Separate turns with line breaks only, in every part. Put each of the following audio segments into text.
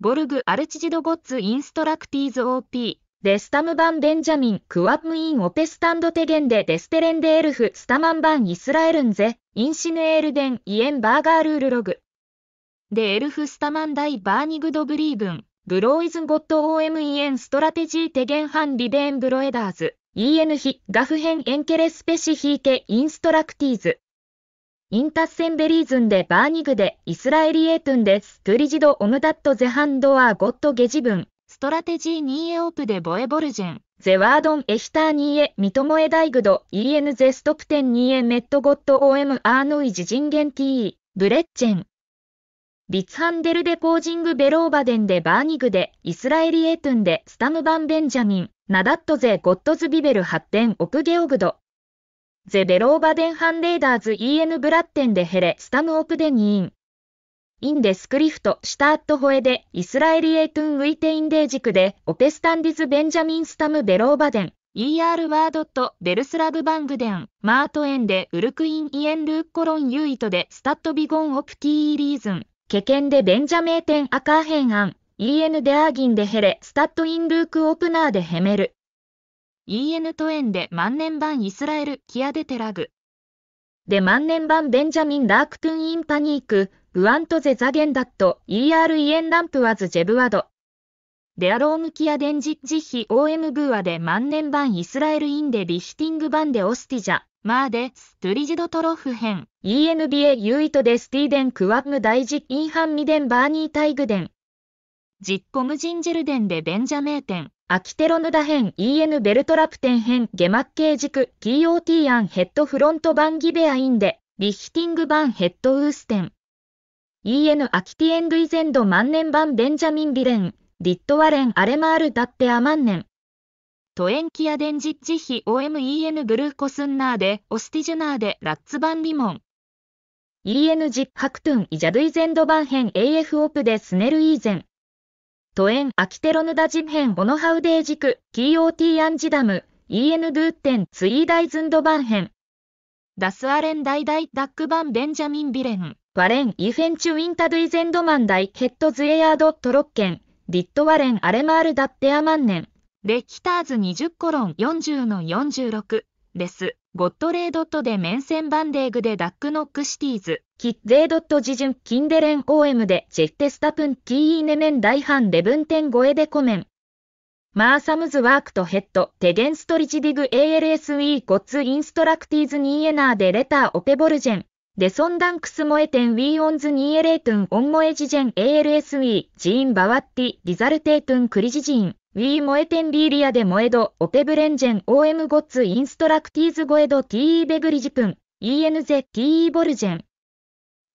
ボルグ・アルチジド・ゴッツ・インストラクティーズ OP、デスタムバン・ベンジャミン、クワムイン・オペスタンドテゲンデ・デステレンデエルフ、スタマンバン・イスラエルンゼ、インシヌエールデン、イエンバーガールールログ。デ・エルフ・スタマンダイ・バーニグド・ブリーブン、ブローイズ・ゴッド・オーエム・イエン・ストラテジー・テゲン・ハン・リベーン・ブロエダーズ、イエヌヒ、ガフヘン・エンケレスペシヒーケ・インストラクティーズ。インタッセンベリーズンでバーニグでイスラエリエートンです。トゥリジドオムダットゼハンドアゴットゲジブン。ストラテジーニーエオプでボエボルジェン。ゼワードンエヒターニーエミトモエダイグドイリエヌゼストプテンニーエメットゴットオーエムアーノイジジンゲンティーブレッチェン。リツハンデルデ・ポージングベローバデンでバーニグでイスラエリエートンでスタムバンベンジャミン。ナダットゼゴットズビベル発展オクゲオグド。ゼ・ベローバデン・ハンレーダーズ・ EN・ ブラッテン・デ・ヘレ・スタム・オプデニーン。インデスクリフト、シターットホエデ、イスラエリエトゥン・ウィテインデージクで、オペスタンディズ・ベンジャミン・スタム・ベローバデン、ER ワードとベルスラブ・バングデン、マートエンデ、ウルクイン・イエン・ルーコロン・ユイトで、スタッド・ビゴン・オプティー・リーズン、ケケンでベンジャメーテン・アカーヘンアン、EN デアーギンでヘレ、スタッドインルークオープナーでヘメル。EN トエンで万年版イスラエル、キアデテラグ。で万年版ベンジャミン・ダークトゥン・イン・パニーク、グアント・ゼ・ザゲンダット、ER・ イエン・ランプ・ワズ・ジェブワド。で、アローム・キア・デンジ・ジヒ・オーエム・グーアで万年版イスラエル・インデ・ビシティング版でオスティジャ、マーでストリジド・トロフ編、ENBA・ ユイトでスティーデン・クワム・ダイジ・インハン・ミデン・バーニー・タイグデン。ジッコム・ジンジェルデンでベンジャメーテン。アキテロヌダ編 EN ベルトラプテン編ゲマッケーク TOT アンヘッドフロントバンギベアインデリヒティング版ヘッドウーステン EN アキティエンドイゼンド万年版ベンジャミンビレンリットワレンアレマールダッテアマンネントエンキアデンジッジヒ OMEN ブルーコスンナーでオスティジュナーでラッツ版リモン EN ジッハクトゥンイジャドイゼンド版編 AF オプでスネルイーゼンエン・アキテロヌダジヘン・オノハウデージク、KOT アンジダム、EN ドゥーテン、ツイーダイズンドバンヘン。ダスアレンダイダイ、ダックバン、ベンジャミン・ビレン。ワレン、イフェンチュ・ウィンタドゥイゼンドマンダイ、ヘッドズエアード、トロッケン、ディットワレン、アレマール・ダッテアマンネン。レキターズ20コロン40の46です。ゴットレードットでメンセンバンデーグでダックノックシティーズ、キッゼードットジジュン、キンデレンオーエムでジェッテスタプン、キーイネメン大半レブンテンゴエデコメン。マーサムズワークとヘッド、テゲンストリジディグ ALSE ゴッツインストラクティーズニーエナーでレターオペボルジェン。デソンダンクスモエテンウィーオンズニーエレートゥンオンモエジジェン ALSE ジーンバワッティリザルテートゥンクリジジーン。ウィーモエテンリーリアでモエド、オペブレンジェン、オーエム・ゴッツインストラクティーズゴエドティー・ベグリジプン、エヌ・ゼ・ティー・ボルジェン。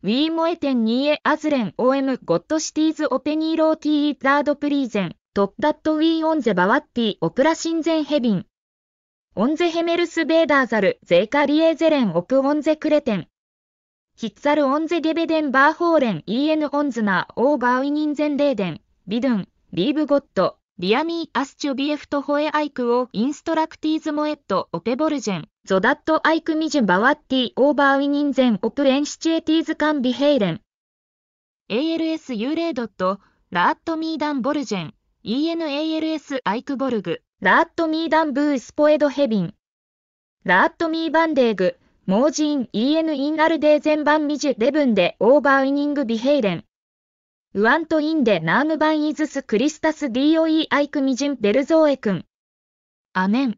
ウィーモエテンニーエアズレンオーエム・ゴッドシティーズオペニーローティー・ザードプリーゼン、トッダットウィーオンゼバワッティオクラシンゼンヘビン。オンゼヘメルスベーダーザル、ゼーカリエーゼレンオクオンゼクレテン。ヒッツァルオンゼゲベデンバーホーレンエヌ・オンズナーオーバーウィニンゼンレーデン、ビドゥン、リーブゴッド。リアミー・アスチュビエフト・ホエ・アイクをインストラクティーズ・モエット・オペボルジェン、ゾダット・アイク・ミジュン・バワッティ・オーバー・ウィニンゼン・オプ・エンシチエティーズ・カン・ビヘイレン。ALS・ ユーレイドット・ラーット・ミーダン・ボルジェン、ENALS・ アイク・ボルグ、ラーット・ミーダン・ブー・スポエド・ヘビン。ラーット・ミー・バンデーグ、モージン・イーン・アルデーゼン・バン・ミジュ・レブンでオーバー・ウィニング・ビヘイレン。ウアントインデナームバンイズスクリスタス DOE アイクミジンベルゾーエ君。アメン。